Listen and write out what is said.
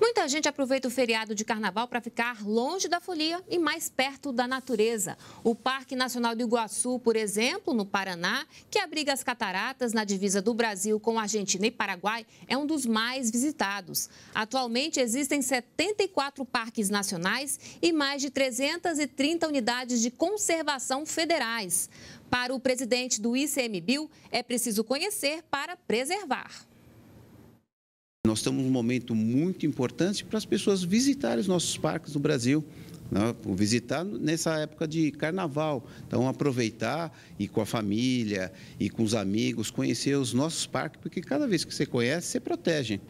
Muita gente aproveita o feriado de carnaval para ficar longe da folia e mais perto da natureza. O Parque Nacional do Iguaçu, por exemplo, no Paraná, que abriga as cataratas na divisa do Brasil com Argentina e Paraguai, é um dos mais visitados. Atualmente existem 74 parques nacionais e mais de 330 unidades de conservação federais. Para o presidente do ICMBio, é preciso conhecer para preservar. Nós estamos num momento muito importante para as pessoas visitarem os nossos parques no Brasil. Né? Visitar nessa época de carnaval. Então, aproveitar e com a família e com os amigos, conhecer os nossos parques, porque cada vez que você conhece, você protege.